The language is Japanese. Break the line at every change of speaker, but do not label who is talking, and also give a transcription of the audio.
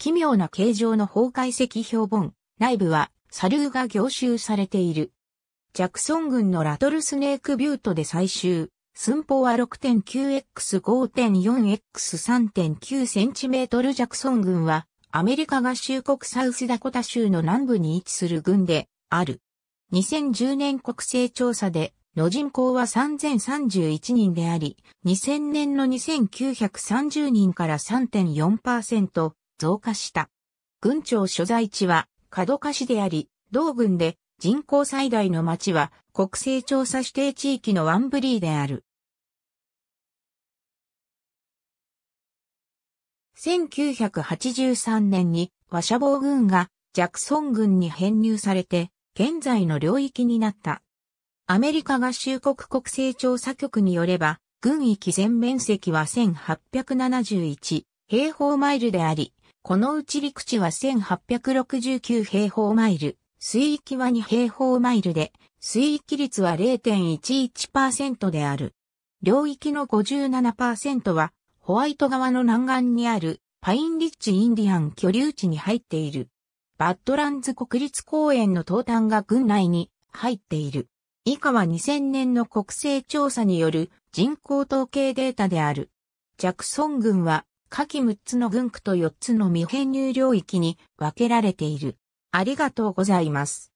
奇妙な形状の崩壊石標本、内部は砂流が凝集されている。ジャクソン軍のラトルスネークビュートで採集、寸法は 6.9x5.4x3.9cm ジャクソン軍はアメリカ合衆国サウスダコタ州の南部に位置する軍である。2010年国勢調査での人口は3031人であり、2000年の2930人から3.4%、増加した。軍庁所在地は角化市であり、同郡で人口最大の町は国勢調査指定地域のワンブリーである。
1983
年にワシャボ軍がジャクソン軍に編入されて現在の領域になった。アメリカ合衆国国勢調査局によれば軍域全面積は1871平方マイルであり、このうち陸地は1869平方マイル、水域は2平方マイルで、水域率は0.11%である。領域の57%は、ホワイト側の南岸にある、パインリッチインディアン居留地に入っている。バッドランズ国立公園の東端が軍内に入っている。以下は2000年の国勢調査による人口統計データである。ジャクソン軍は下記6つの軍区と4つの未編入領域に分けられている。ありがとうございます。